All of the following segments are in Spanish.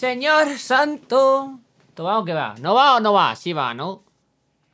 Señor santo. ¿Va o qué va? ¿No va o no va? Sí va, ¿no?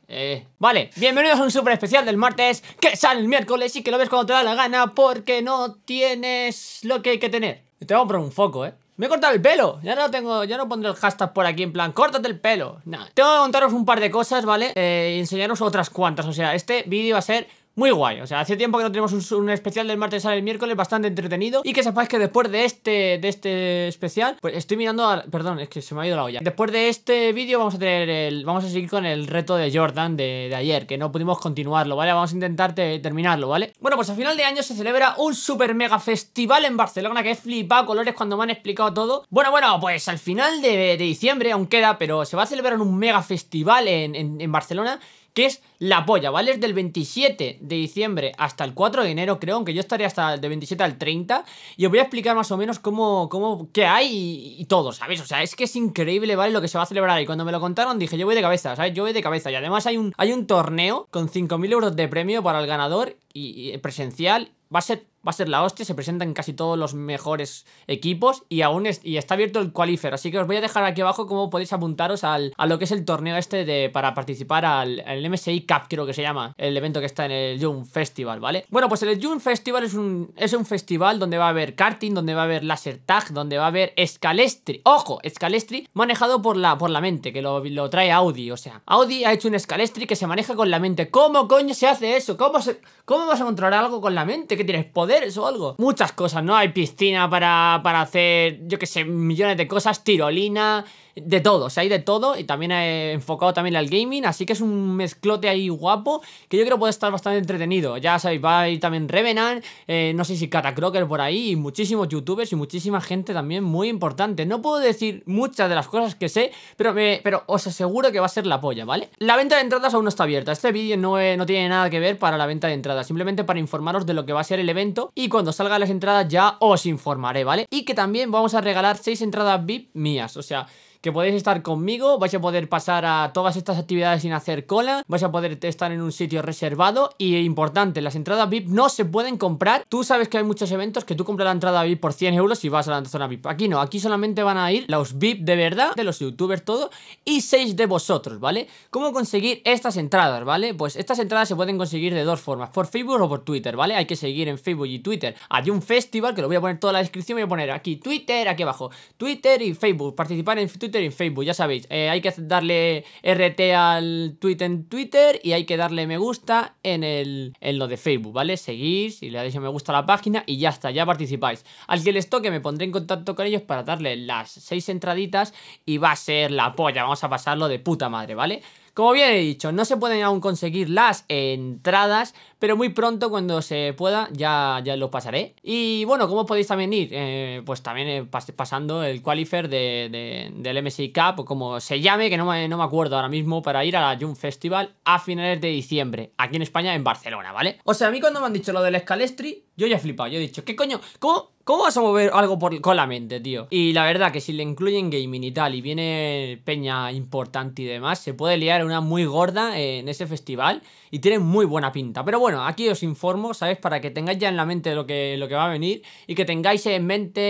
Eh, vale, bienvenidos a un super especial del martes que sale el miércoles y que lo ves cuando te da la gana porque no tienes lo que hay que tener. Te voy a poner un foco, ¿eh? Me he cortado el pelo. Ya no tengo, ya no pondré el hashtag por aquí en plan, córtate el pelo. Nada. Tengo que contaros un par de cosas, ¿vale? Eh, y enseñaros otras cuantas. O sea, este vídeo va a ser muy guay. O sea, hace tiempo que no tenemos un, especial del martes al miércoles bastante entretenido. Y que sepáis que después de este, de este especial, pues estoy mirando a... Perdón, es que se me ha ido la olla. Después de este vídeo vamos a tener el... Vamos a seguir con el reto de Jordan de, ayer, que no pudimos continuarlo, ¿vale? Vamos a intentar terminarlo, ¿vale? Bueno, pues a final de año se celebra un super mega festival en Barcelona que he flipado colores cuando me han explicado todo. Bueno, bueno, pues al final de, diciembre aún queda, pero se va a celebrar un mega festival en, en, en Barcelona que es la polla, ¿vale? Es del 27 de diciembre hasta el 4 de enero, creo, aunque yo estaría hasta el de 27 al 30, y os voy a explicar más o menos cómo, cómo qué hay y, todo, ¿sabes? O sea, es que es increíble, ¿vale? Lo que se va a celebrar, y cuando me lo contaron dije, yo voy de cabeza, ¿sabes? Yo voy de cabeza, y además hay un, hay un torneo con 5.000 euros de premio para el ganador y presencial, va a ser va a ser la hostia, se presentan casi todos los mejores equipos y aún y está abierto el qualifier, así que os voy a dejar aquí abajo cómo podéis apuntaros al, a lo que es el torneo este de, para participar al, el MSI Cup, creo que se llama, el evento que está en el June Festival, ¿vale? Bueno, pues el June Festival es un, es un festival donde va a haber karting, donde va a haber laser tag, donde va a haber escalestri, ojo, escalestri manejado por la, por la mente, que lo, trae Audi, o sea, Audi ha hecho un escalestri que se maneja con la mente, ¿cómo coño se hace eso? ¿Cómo, cómo vas a controlar algo con la mente? ¿Qué tienes poder? o algo. Muchas cosas, ¿no? Hay piscina para, para hacer, yo que sé, millones de cosas, tirolina, de todo, o sea, hay de todo y también he enfocado también al gaming, así que es un mezclote ahí guapo que yo creo puede estar bastante entretenido. Ya sabéis, va a ir también Revenant, eh, no sé si Catacroker por ahí, y muchísimos youtubers y muchísima gente también muy importante. No puedo decir muchas de las cosas que sé, pero, me, pero os aseguro que va a ser la polla, ¿vale? La venta de entradas aún no está abierta, este vídeo no, eh, no tiene nada que ver para la venta de entradas, simplemente para informaros de lo que va a ser el evento y cuando salgan las entradas ya os informaré, ¿vale? Y que también vamos a regalar 6 entradas VIP mías, o sea podéis estar conmigo, vais a poder pasar a todas estas actividades sin hacer cola, vais a poder estar en un sitio reservado y importante, las entradas VIP no se pueden comprar. Tú sabes que hay muchos eventos que tú compras la entrada VIP por 100 euros y vas a la zona VIP. Aquí no, aquí solamente van a ir los VIP de verdad, de los youtubers todo, y 6 de vosotros, ¿vale? ¿Cómo conseguir estas entradas, vale? Pues estas entradas se pueden conseguir de dos formas, por Facebook o por Twitter, ¿vale? Hay que seguir en Facebook y Twitter. Hay un festival que lo voy a poner toda la descripción, voy a poner aquí Twitter, aquí abajo, Twitter y Facebook, participar en Twitter en Facebook, ya sabéis. Eh, hay que darle RT al tweet en Twitter y hay que darle me gusta en, el, en lo de Facebook, ¿vale? Seguís y le dais a me gusta a la página y ya está, ya participáis. Al que les toque me pondré en contacto con ellos para darle las seis entraditas y va a ser la polla, vamos a pasarlo de puta madre, ¿vale? Como bien he dicho, no se pueden aún conseguir las entradas, pero muy pronto cuando se pueda ya, ya lo pasaré. Y bueno, como podéis también ir? Eh, pues también eh, pasando el qualifier del MSI Cup, o como se llame, que no me, acuerdo ahora mismo, para ir a la June Festival a finales de diciembre, aquí en España, en Barcelona, ¿vale? O sea, a mí cuando me han dicho lo del Scalestri, yo ya he flipado, yo he dicho, ¿qué coño? ¿Cómo, vas a mover algo con la mente, tío? Y la verdad que si le incluyen gaming y tal y viene peña importante y demás, se puede liar una muy gorda en ese festival y tiene muy buena pinta. Pero bueno, aquí os informo, ¿sabes? Para que tengáis ya en la mente lo que, lo que va a venir y que tengáis en mente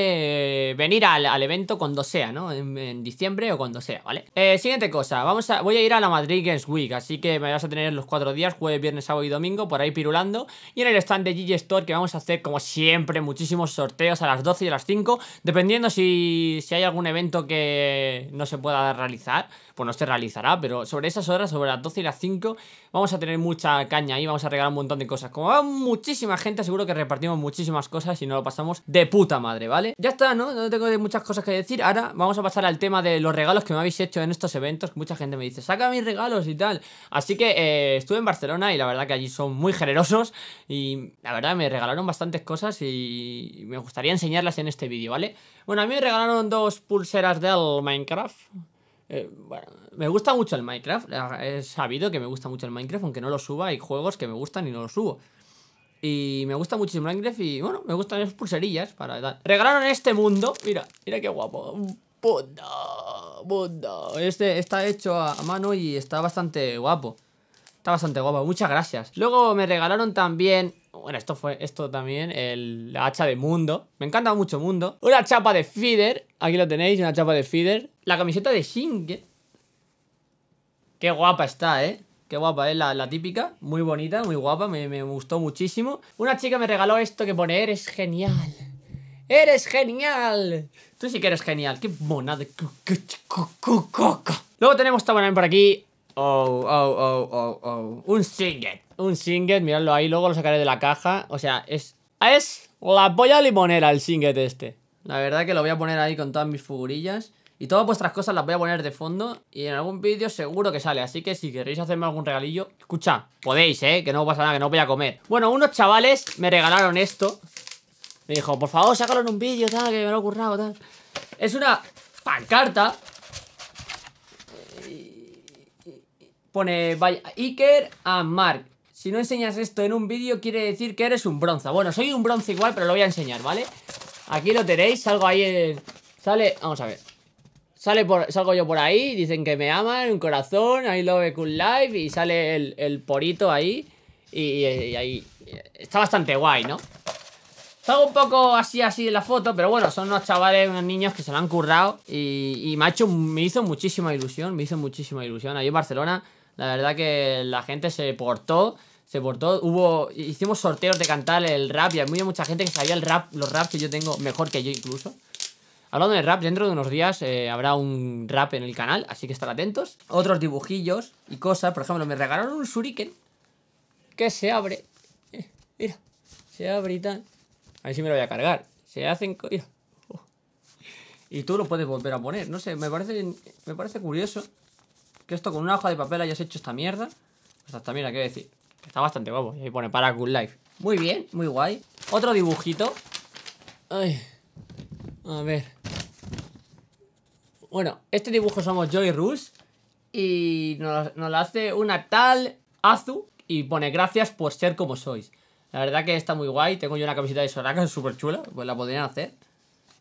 eh, venir al, evento cuando sea, ¿no? En, diciembre o cuando sea, ¿vale? Eh, siguiente cosa, vamos a, voy a ir a la Madrid Games Week, así que me vas a tener los cuatro días, jueves, viernes, sábado y domingo, por ahí pirulando. Y en el stand de GG Store que vamos a hacer como siempre muchísimos sorteos a las 12 y a las 5, dependiendo si, si hay algún evento que no se pueda realizar, pues no se realizará, pero sobre esas horas, sobre las 12 y las 5, vamos a tener mucha caña Y vamos a regalar un montón de cosas. Como va muchísima gente, seguro que repartimos muchísimas cosas y no lo pasamos de puta madre, ¿vale? Ya está, ¿no? No tengo muchas cosas que decir, ahora vamos a pasar al tema de los regalos que me habéis hecho en estos eventos, mucha gente me dice, saca mis regalos y tal. Así que eh, estuve en Barcelona y la verdad que allí son muy generosos y la verdad me regalaron bastantes cosas y me gustaría enseñarlas en este vídeo, ¿vale? Bueno, a mí me regalaron dos pulseras del Minecraft. Eh, bueno, me gusta mucho el Minecraft. He sabido que me gusta mucho el Minecraft, aunque no lo suba. Hay juegos que me gustan y no lo subo. Y me gusta muchísimo Minecraft y bueno, me gustan esas pulserillas para Regalaron este mundo. Mira, mira qué guapo. mundo mundo Este está hecho a mano y está bastante guapo. Está bastante guapo. Muchas gracias. Luego me regalaron también bueno, esto fue esto también, el, la hacha de Mundo. Me encanta mucho Mundo. Una chapa de Feeder. Aquí lo tenéis, una chapa de Feeder. La camiseta de Shing. Qué guapa está, ¿eh? Qué guapa, es ¿eh? la, típica. Muy bonita, muy guapa. Me, me gustó muchísimo. Una chica me regaló esto que pone, eres genial. ¡Eres genial! Tú sí que eres genial. ¡Qué monada! Luego tenemos también por aquí Oh, oh, oh, oh, oh. Un singet. Un singet, miradlo ahí, luego lo sacaré de la caja. O sea, es. Es la polla limonera el singet este. La verdad que lo voy a poner ahí con todas mis figurillas. Y todas vuestras cosas las voy a poner de fondo. Y en algún vídeo seguro que sale. Así que si queréis hacerme algún regalillo, escucha, podéis, ¿eh? Que no pasa nada, que no voy a comer. Bueno, unos chavales me regalaron esto. Me dijo, por favor, sácalo en un vídeo, tal, que me lo he currado, tal. Es una pancarta Pone, vaya, Iker a Mark. Si no enseñas esto en un vídeo, quiere decir que eres un bronzo, Bueno, soy un bronzo igual, pero lo voy a enseñar, ¿vale? Aquí lo tenéis, salgo ahí Sale, vamos a ver. Sale por, salgo yo por ahí, dicen que me aman, un corazón, ahí lo ve cool life y sale el, porito ahí. Y, ahí está bastante guay, ¿no? Salgo un poco así, así de la foto, pero bueno, son unos chavales, unos niños que se lo han currado y, y me, me hizo muchísima ilusión, me hizo muchísima ilusión. Ahí en Barcelona la verdad que la gente se portó se portó, hubo, hicimos sorteos de cantar el rap y había mucha gente que sabía el rap, los raps que yo tengo mejor que yo incluso. Hablando de rap, dentro de unos días eh, habrá un rap en el canal, así que estar atentos. Otros dibujillos y cosas, por ejemplo, me regalaron un shuriken que se abre. Eh, mira, se abre y tal. A ver si me lo voy a cargar. Se hacen... Oh. Y tú lo puedes volver a poner, no sé, me parece, me parece curioso que esto con una hoja de papel hayas hecho esta mierda. Esta mierda, quiero decir. Está bastante guapo. Y ahí pone para Good Life. Muy bien, muy guay. Otro dibujito. Ay. A ver. Bueno, este dibujo somos Joy Rus. Y nos, lo hace una tal Azu. Y pone gracias por ser como sois. La verdad que está muy guay. Tengo yo una camiseta de Soraka súper chula. Pues la podrían hacer.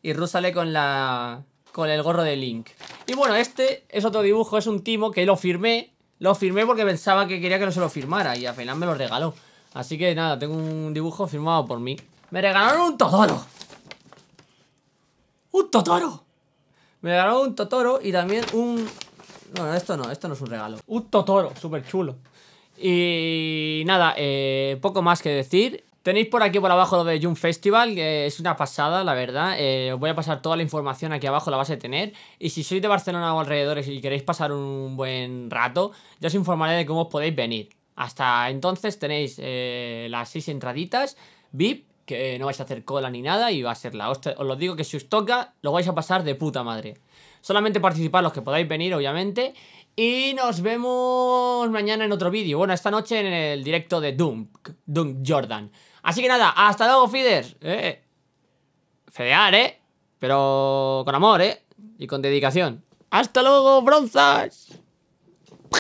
Y Rus sale con la con el gorro de Link. Y bueno, este es otro dibujo, es un timo que lo firmé. Lo firmé porque pensaba que quería que no se lo firmara y al final me lo regaló. Así que nada, tengo un dibujo firmado por mí. ¡Me regalaron un Totoro! ¡Un Totoro! Me regalaron un Totoro y también un... No, esto no, esto no es un regalo. Un Totoro, súper chulo. Y nada, eh, poco más que decir. Tenéis por aquí por abajo lo de June Festival, que es una pasada, la verdad. Eh, os voy a pasar toda la información aquí abajo, la vas a tener. Y si sois de Barcelona o alrededores y queréis pasar un buen rato, ya os informaré de cómo os podéis venir. Hasta entonces tenéis eh, las seis entraditas VIP, que no vais a hacer cola ni nada y va a ser la hostia. Os lo digo que si os toca, lo vais a pasar de puta madre. Solamente participar los que podáis venir, obviamente. Y nos vemos mañana en otro vídeo. Bueno, esta noche en el directo de Dunk, Dunk Jordan. Así que nada, hasta luego, feeders. Eh. Fedear, ¿eh? Pero con amor, ¿eh? Y con dedicación. ¡Hasta luego, bronzas!